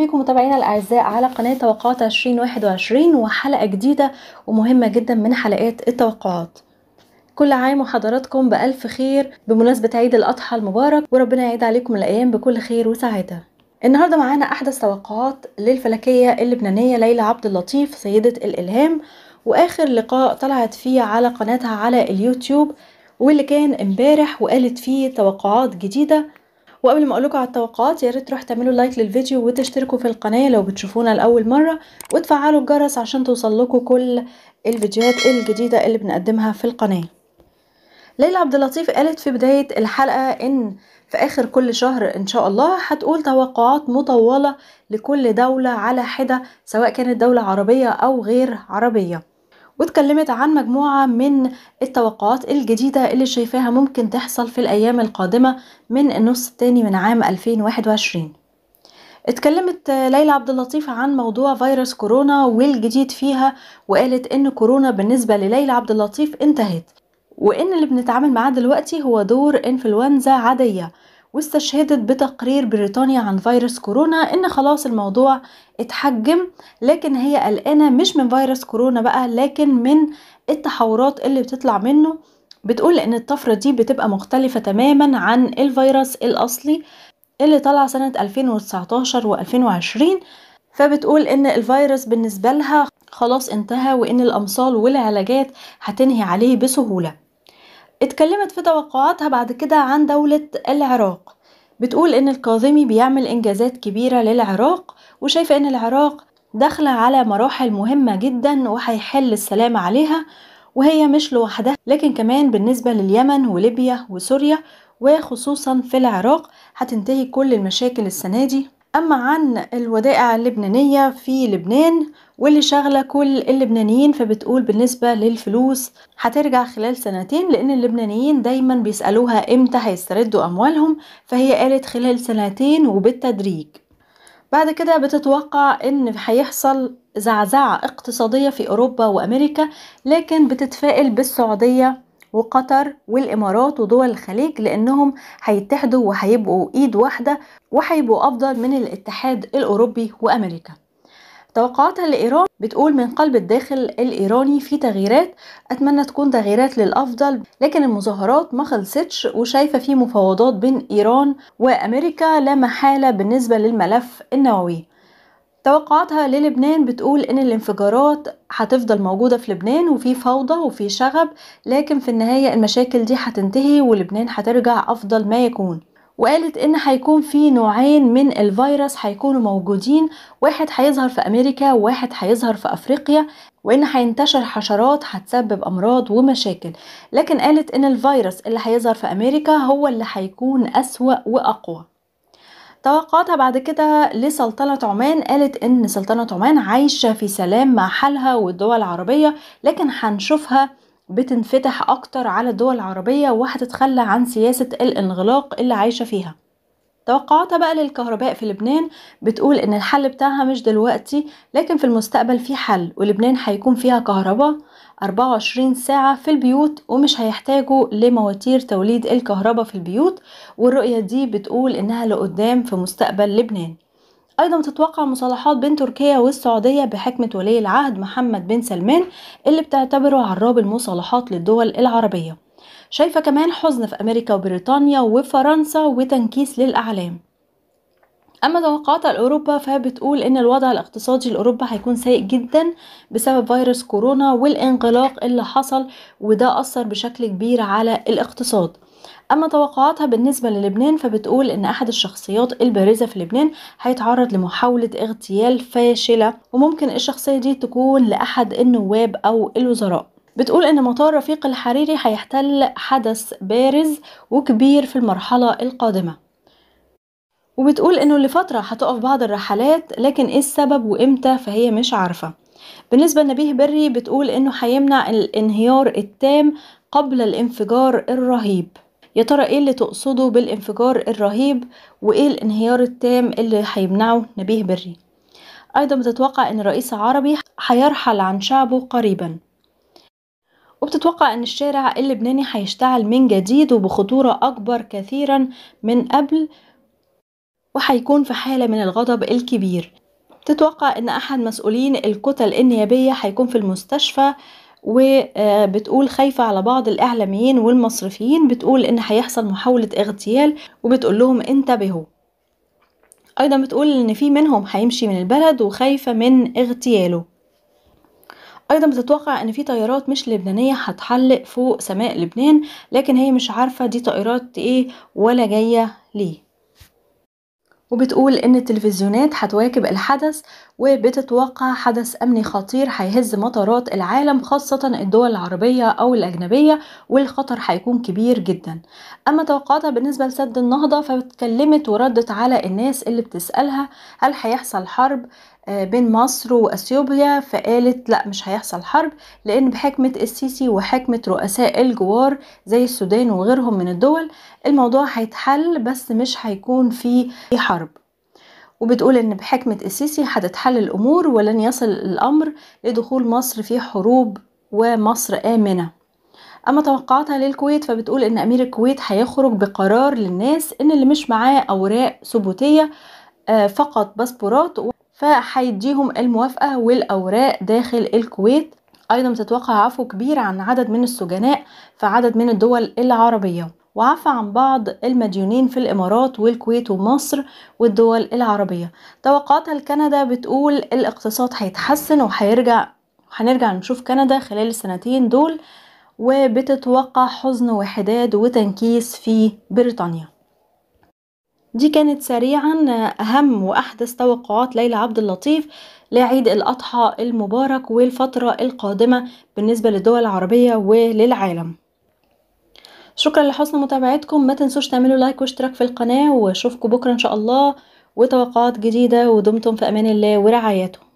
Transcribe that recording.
بيكم متابعينا الاعزاء على قناه توقعات 2021 وحلقه جديده ومهمه جدا من حلقات التوقعات كل عام وحضراتكم بألف خير بمناسبة عيد الأضحى المبارك وربنا يعيد عليكم الأيام بكل خير وسعادة النهاردة معانا أحدث توقعات للفلكية اللبنانية ليلى عبد اللطيف سيدة الإلهام وآخر لقاء طلعت فيه على قناتها على اليوتيوب واللي كان امبارح وقالت فيه توقعات جديدة وقبل ما اقولكوا على التوقعات يا ريت تروحوا تعملوا لايك للفيديو وتشتركوا في القناه لو بتشوفونا لاول مره وتفعلوا الجرس عشان توصلكوا كل الفيديوهات الجديده اللي بنقدمها في القناه ليلى عبد اللطيف قالت في بدايه الحلقه ان في اخر كل شهر ان شاء الله هتقول توقعات مطوله لكل دوله على حده سواء كانت دوله عربيه او غير عربيه واتكلمت عن مجموعة من التوقعات الجديدة اللي شايفاها ممكن تحصل في الأيام القادمة من النص التاني من عام 2021 اتكلمت ليلى عبد اللطيف عن موضوع فيروس كورونا والجديد فيها وقالت ان كورونا بالنسبه لليلى عبد اللطيف انتهت وان اللي بنتعامل معاه دلوقتي هو دور انفلونزا عاديه واستشهدت بتقرير بريطانيا عن فيروس كورونا ان خلاص الموضوع اتحجم لكن هي قلقانه مش من فيروس كورونا بقى لكن من التحورات اللي بتطلع منه بتقول ان الطفره دي بتبقى مختلفه تماما عن الفيروس الاصلي اللي طلع سنه 2019 و2020 فبتقول ان الفيروس بالنسبه لها خلاص انتهى وان الامصال والعلاجات هتنهي عليه بسهوله اتكلمت في توقعاتها بعد كده عن دولة العراق بتقول ان الكاظمي بيعمل انجازات كبيرة للعراق وشايفة ان العراق داخلة على مراحل مهمة جدا وهيحل السلام عليها وهي مش لوحدها لكن كمان بالنسبة لليمن وليبيا وسوريا وخصوصا في العراق هتنتهي كل المشاكل السنة دي أما عن الودائع اللبنانية في لبنان واللي شاغلة كل اللبنانيين فبتقول بالنسبة للفلوس هترجع خلال سنتين لأن اللبنانيين دايما بيسألوها إمتى هيستردوا أموالهم فهي قالت خلال سنتين وبالتدريج بعد كده بتتوقع ان هيحصل زعزعة اقتصادية في اوروبا وامريكا لكن بتتفائل بالسعودية وقطر والامارات ودول الخليج لانهم هيتحدوا وهيبقوا ايد واحدة وهيبقوا افضل من الاتحاد الاوروبي وامريكا توقعاتها لإيران بتقول من قلب الداخل الإيراني في تغييرات أتمنى تكون تغييرات للأفضل لكن المظاهرات ما خلصتش وشايفة في مفاوضات بين إيران وأمريكا لا محالة بالنسبة للملف النووي توقعاتها للبنان بتقول ان الانفجارات هتفضل موجودة في لبنان وفي فوضى وفي شغب لكن في النهاية المشاكل دي هتنتهي ولبنان هترجع افضل ما يكون وقالت ان هيكون في نوعين من الفيروس هيكونوا موجودين واحد هيظهر في امريكا وواحد هيظهر في افريقيا وان هينتشر حشرات هتسبب امراض ومشاكل لكن قالت ان الفيروس اللي هيظهر في امريكا هو اللي هيكون اسوا واقوى توقعاتها بعد كده لسلطنة عمان قالت ان سلطنة عمان عايشة في سلام مع حالها والدول العربية لكن هنشوفها بتنفتح أكتر على الدول العربية وهتتخلى عن سياسة الانغلاق اللي عايشة فيها توقعاتها بقى للكهرباء في لبنان بتقول ان الحل بتاعها مش دلوقتي لكن في المستقبل في حل ولبنان هيكون فيها كهرباء 24 ساعة في البيوت ومش هيحتاجوا لمواتير توليد الكهرباء في البيوت والرؤية دي بتقول انها لقدام في مستقبل لبنان أيضا تتوقع مصالحات بين تركيا والسعودية بحكمة ولي العهد محمد بن سلمان اللي بتعتبره عراب المصالحات للدول العربية شايفة كمان حزن في أمريكا وبريطانيا وفرنسا وتنكيس للأعلام اما توقعات لاوروبا فبتقول ان الوضع الاقتصادي لاوروبا هيكون سيء جدا بسبب فيروس كورونا والانغلاق اللي حصل وده اثر بشكل كبير على الاقتصاد اما توقعاتها بالنسبه للبنان فبتقول ان احد الشخصيات البارزه في لبنان هيتعرض لمحاوله اغتيال فاشله وممكن الشخصيه دي تكون لاحد النواب او الوزراء بتقول ان مطار رفيق الحريري هيحتل حدث بارز وكبير في المرحله القادمه وبتقول انه لفترة هتقف بعض الرحلات لكن ايه السبب وامتى فهي مش عارفة بالنسبة لنبيه بري بتقول انه هيمنع الانهيار التام قبل الانفجار الرهيب يا ترى ايه اللي تقصده بالانفجار الرهيب وايه الانهيار التام اللي هيمنعه نبيه بري ايضا بتتوقع ان رئيس عربي هيرحل عن شعبه قريبا وبتتوقع ان الشارع اللبناني هيشتعل من جديد وبخطورة اكبر كثيرا من قبل وهيكون في حالة من الغضب الكبير تتوقع ان احد مسؤولين الكتل النيابية هيكون في المستشفى وبتقول آه، خايفة على بعض الإعلاميين والمصرفيين بتقول إن هيحصل محاولة اغتيال وبتقول لهم انتبهوا أيضا بتقول إن في منهم هيمشي من البلد وخايفة من اغتياله أيضا بتتوقع إن في طيارات مش لبنانية هتحلق فوق سماء لبنان لكن هي مش عارفة دي طائرات إيه ولا جاية ليه وبتقول إن التلفزيونات هتواكب الحدث وبتتوقع حدث أمني خطير هيهز مطارات العالم خاصة الدول العربية أو الأجنبية والخطر هيكون كبير جدا أما توقعاتها بالنسبة لسد النهضة فاتكلمت وردت على الناس اللي بتسألها هل هيحصل حرب آه، بين مصر واثيوبيا فقالت لا مش هيحصل حرب لان بحكمه السيسي وحكمه رؤساء الجوار زي السودان وغيرهم من الدول الموضوع هيتحل بس مش هيكون في حرب وبتقول ان بحكمه السيسي هتتحل الامور ولن يصل الامر لدخول مصر في حروب ومصر امنه اما توقعاتها للكويت فبتقول ان امير الكويت هيخرج بقرار للناس ان اللي مش معاه اوراق ثبوتيه آه، فقط باسبورات فهيديهم الموافقة والأوراق داخل الكويت أيضا تتوقع عفو كبير عن عدد من السجناء في عدد من الدول العربية وعفى عن بعض المديونين في الإمارات والكويت ومصر والدول العربية توقعاتها لكندا بتقول الاقتصاد هيتحسن وهيرجع هنرجع نشوف كندا خلال السنتين دول وبتتوقع حزن وحداد وتنكيس في بريطانيا دي كانت سريعا أهم وأحدث توقعات ليلى عبد اللطيف لعيد الأضحى المبارك والفترة القادمة بالنسبة للدول العربية وللعالم شكرا لحسن متابعتكم ما تنسوش تعملوا لايك واشتراك في القناة واشوفكم بكرة ان شاء الله وتوقعات جديدة ودمتم في امان الله ورعايته